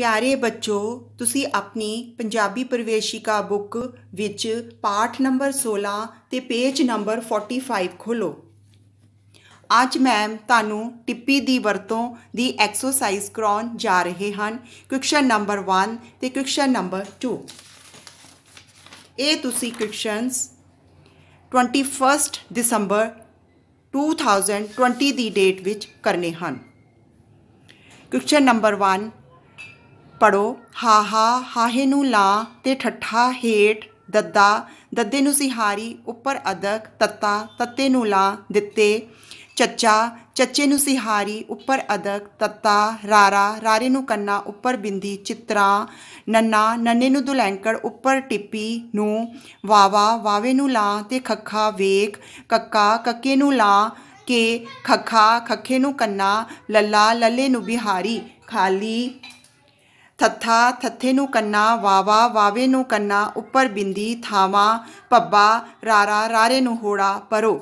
ਪਿਆਰੇ ਬੱਚੋ ਤੁਸੀਂ ਆਪਣੀ ਪੰਜਾਬੀ ਪਰਵੇਸ਼ਿਕਾ ਬੁੱਕ ਵਿੱਚ ਪਾਠ ਨੰਬਰ 16 ਤੇ ਪੇਜ ਨੰਬਰ 45 ਖੋਲੋ ਅੱਜ ਮੈਂ ਤੁਹਾਨੂੰ ਟਿੱਪੀ ਦੀ ਵਰਤੋਂ ਦੀ ਐਕਸਰਸਾਈਜ਼ ਕਰਾਉਣ ਜਾ ਰਹੇ ਹਨ ਕੁਐਸਚਨ ਨੰਬਰ 1 ਤੇ ਕੁਐਸਚਨ ਨੰਬਰ 2 ਇਹ ਤੁਸੀਂ ਕੁਐਸਚਨਸ 21st ਦਸੰਬਰ 2020 ਦੀ ਡੇਟ ਵਿੱਚ ਕਰਨੇ ਹਨ ਕੁਐਸਚਨ ਨੰਬਰ 1 ਪੜੋ ਹਾ ਹਾ ਹਾਹੇ ਨੂੰ ਲਾ ਤੇ ਠੱਠਾ ਹੇਟ ਦੱਦਾ ਦੱਦੇ ਨੂੰ ਸਿਹਾਰੀ ਉੱਪਰ ਅਦਕ ਤੱਤਾ ਤੱਤੇ ਨੂੰ ਲਾ ਦਿੱਤੇ ਚੱਚਾ ਚੱਚੇ ਨੂੰ ਸਿਹਾਰੀ ਉੱਪਰ ਅਦਕ ਤੱਤਾ ਰਾਰਾ ਰਾਰੇ ਨੂੰ ਕੰਨਾ ਉੱਪਰ ਬਿੰਦੀ ਚਿਤਰਾ ਨੰਨਾ ਨੰਨੇ ਨੂੰ ਦੁਲੈਂਕੜ ਉੱਪਰ ਟਿੱਪੀ ਨੂੰ ਵਾਵਾ ਵਾਵੇ ਨੂੰ ਲਾ ਤੇ ਖੱਖਾ ਵੇਖ ਕੱਕਾ ਕੱਕੇ ਨੂੰ ਲਾ ਕੇ ਖੱਖਾ ਖੱਖੇ ਨੂੰ ਕੰਨਾ ਲੱਲਾ ਲੱਲੇ ਨੂੰ ਬਿਹਾਰੀ ਖਾਲੀ ਥੱਥਾ ਥੱਥੇ ਨੂੰ ਕੰਨਾ ਵਾਵਾ ਵਾਵੇ ਨੂੰ ਕੰਨਾ ਉੱਪਰ ਬਿੰਦੀ ਥਾਵਾ ਪੱਬਾ ਰਾਰਾ ਰਾਰੇ ਨੂੰ ਹੋੜਾ ਪਰੋ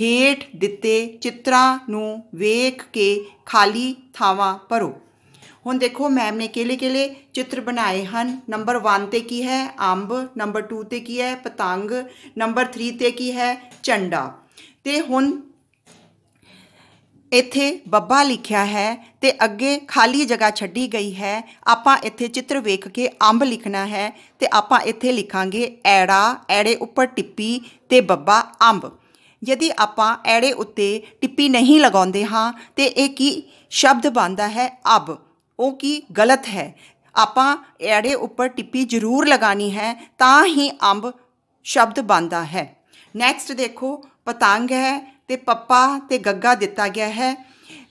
ਹੇਠ ਦਿੱਤੇ ਚਿੱਤਰਾ ਨੂੰ ਵੇਖ ਕੇ ਖਾਲੀ ਥਾਵਾ ਪਰੋ ਹੁਣ ਦੇਖੋ ਮੈਮ ਨੇ ਕਿਲੇ ਕਿਲੇ ਚਿੱਤਰ ਬਣਾਏ ਹਨ ਨੰਬਰ 1 ਤੇ ਕੀ ਹੈ ਅੰਬ ਨੰਬਰ 2 ਤੇ ਕੀ ਹੈ ਪਤੰਗ ਨੰਬਰ 3 ਤੇ ਕੀ ਹੈ ਝੰਡਾ ਤੇ ਹੁਣ ਇੱਥੇ ਬੱਬਾ ਲਿਖਿਆ ਹੈ ਤੇ ਅੱਗੇ ਖਾਲੀ ਜਗ੍ਹਾ ਛੱਡੀ ਗਈ ਹੈ ਆਪਾਂ ਇੱਥੇ ਚਿੱਤਰ ਵੇਖ ਕੇ ਅੰਬ ਲਿਖਣਾ ਹੈ ਤੇ ਆਪਾਂ ਇੱਥੇ ਲਿਖਾਂਗੇ ਐੜਾ ਐੜੇ ਉੱਪਰ ਟਿੱਪੀ ਤੇ ਬੱਬਾ ਅੰਬ ਦੀ ਆਪਾਂ ਐੜੇ ਉੱਤੇ ਟਿੱਪੀ ਨਹੀਂ ਲਗਾਉਂਦੇ ਹਾਂ ਤੇ ਇਹ ਕੀ ਸ਼ਬਦ ਬਣਦਾ ਹੈ ਅਬ ਉਹ ਕੀ ਗਲਤ ਹੈ ਆਪਾਂ ਐੜੇ ਉੱਪਰ ਟਿੱਪੀ ਜ਼ਰੂਰ ਲਗਾਣੀ ਹੈ ਤਾਂ ਹੀ ਅੰਬ ਸ਼ਬਦ ਬਣਦਾ ਹੈ ਨੈਕਸਟ ਦੇਖੋ ਪਤੰਗ ਹੈ ਤੇ ਪੱਪਾ ਤੇ ਗੱਗਾ ਦਿੱਤਾ ਗਿਆ ਹੈ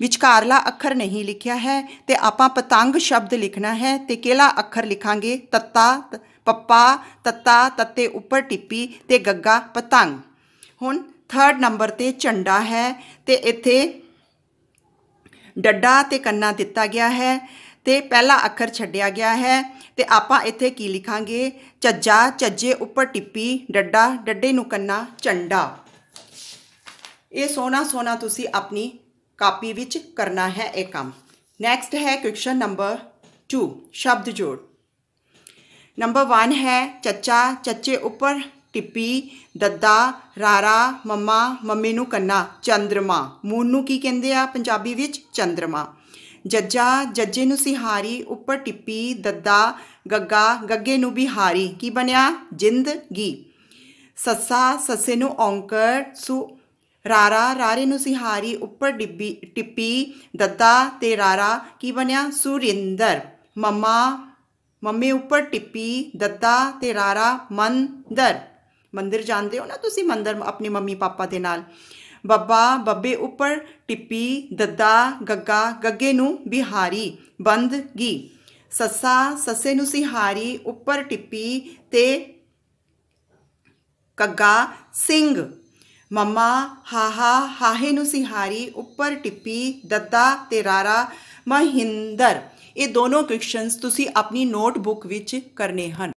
ਵਿਚਕਾਰਲਾ ਅੱਖਰ ਨਹੀਂ ਲਿਖਿਆ ਹੈ ਤੇ ਆਪਾਂ ਪਤੰਗ ਸ਼ਬਦ ਲਿਖਣਾ ਹੈ ਤੇ ਕਿਹੜਾ ਅੱਖਰ ਲਿਖਾਂਗੇ ਤੱਤਾ ਪੱਪਾ ਤੱਤਾ ਤੱਤੇ ਉੱਪਰ ਟਿੱਪੀ ਤੇ ਗੱਗਾ ਪਤੰਗ ਹੁਣ 3rd ਨੰਬਰ ਤੇ ਝੰਡਾ ਹੈ ਤੇ ਇੱਥੇ ਡੱਡਾ ਤੇ ਕੰਨਾ ਦਿੱਤਾ ਗਿਆ ਹੈ ਤੇ ਪਹਿਲਾ ਅੱਖਰ ਛੱਡਿਆ ਗਿਆ ਹੈ ਤੇ ਆਪਾਂ ਇੱਥੇ ਕੀ ਲਿਖਾਂਗੇ ਚੱਜਾ ਚੱਜੇ ਉੱਪਰ ਟਿੱਪੀ ਡੱਡਾ ਡੱਡੇ ਨੂੰ ਕੰਨਾ ਝੰਡਾ ਇਹ ਸੋਨਾ ਸੋਨਾ ਤੁਸੀਂ ਆਪਣੀ ਕਾਪੀ ਵਿੱਚ ਕਰਨਾ ਹੈ ਇਹ ਕੰਮ ਨੈਕਸਟ ਹੈ ਕੁਐਸਚਨ ਨੰਬਰ 2 ਸ਼ਬਦ ਜੋੜ ਨੰਬਰ 1 ਹੈ ਚੱਚਾ ਚੱਚੇ ਉੱਪਰ ਟਿੱਪੀ ਦੱਦਾ ਰਾਰਾ ਮੰਮਾ ਮੰਮੀ ਨੂੰ ਕੰਨਾ ਚੰਦਰਮਾ ਮੂਨ ਨੂੰ ਕੀ ਕਹਿੰਦੇ ਆ ਪੰਜਾਬੀ ਵਿੱਚ ਚੰਦਰਮਾ ਜੱਜਾ ਜੱਜੇ ਨੂੰ ਸਿਹਾਰੀ ਉੱਪਰ ਟਿੱਪੀ ਦੱਦਾ ਗੱਗਾ ਗੱਗੇ ਨੂੰ ਵੀ ਹਾਰੀ ਕੀ ਬਣਿਆ ਜਿੰਦਗੀ ਸੱਸਾ ਸੱਸੇ ਨੂੰ ਔਂਕਰ ਸੁ ਰਾਰਾ ਰਾਰੇ ਨੂੰ ਸਿਹਾਰੀ ਉੱਪਰ ਡਿੱਬੀ ਟਿੱਪੀ ਦੱਦਾ ਤੇ ਰਾਰਾ ਕੀ ਬਣਿਆ ਸੁਰਿੰਦਰ ਮਮਾ ਮੰਮੇ ਉੱਪਰ ਟਿੱਪੀ ਦੱਦਾ ਤੇ ਰਾਰਾ ਮੰਦਰ ਮੰਦਰ ਜਾਂਦੇ ਹੋ ਨਾ ਤੁਸੀਂ ਮੰਦਰ ਆਪਣੀ ਮੰਮੀ ਪਾਪਾ ਦੇ ਨਾਲ ਬੱਬਾ ਬੱਬੇ ਉੱਪਰ ਟਿੱਪੀ ਦੱਦਾ ਗੱਗਾ ਗੱਗੇ ਨੂੰ ਬਿਹਾਰੀ ਬੰਦਗੀ ਸੱਸਾ ਸੱਸੇ ਨੂੰ ਸਿਹਾਰੀ ਉੱਪਰ ਟਿੱਪੀ ਤੇ ਕੱਗਾ ਸਿੰਘ ਮਮਾ ਹਾਹਾ ਹਾਹੇ ਨੂੰ ਸਿਹਾਰੀ ਉੱਪਰ ਟਿੱਪੀ ਦੱਦਾ ਤੇ ਰਾਰਾ ਮਹਿੰਦਰ ਇਹ ਦੋਨੋਂ ਕੁਐਸਚਨਸ ਤੁਸੀਂ ਆਪਣੀ ਨੋਟਬੁੱਕ ਵਿੱਚ ਕਰਨੇ ਹਨ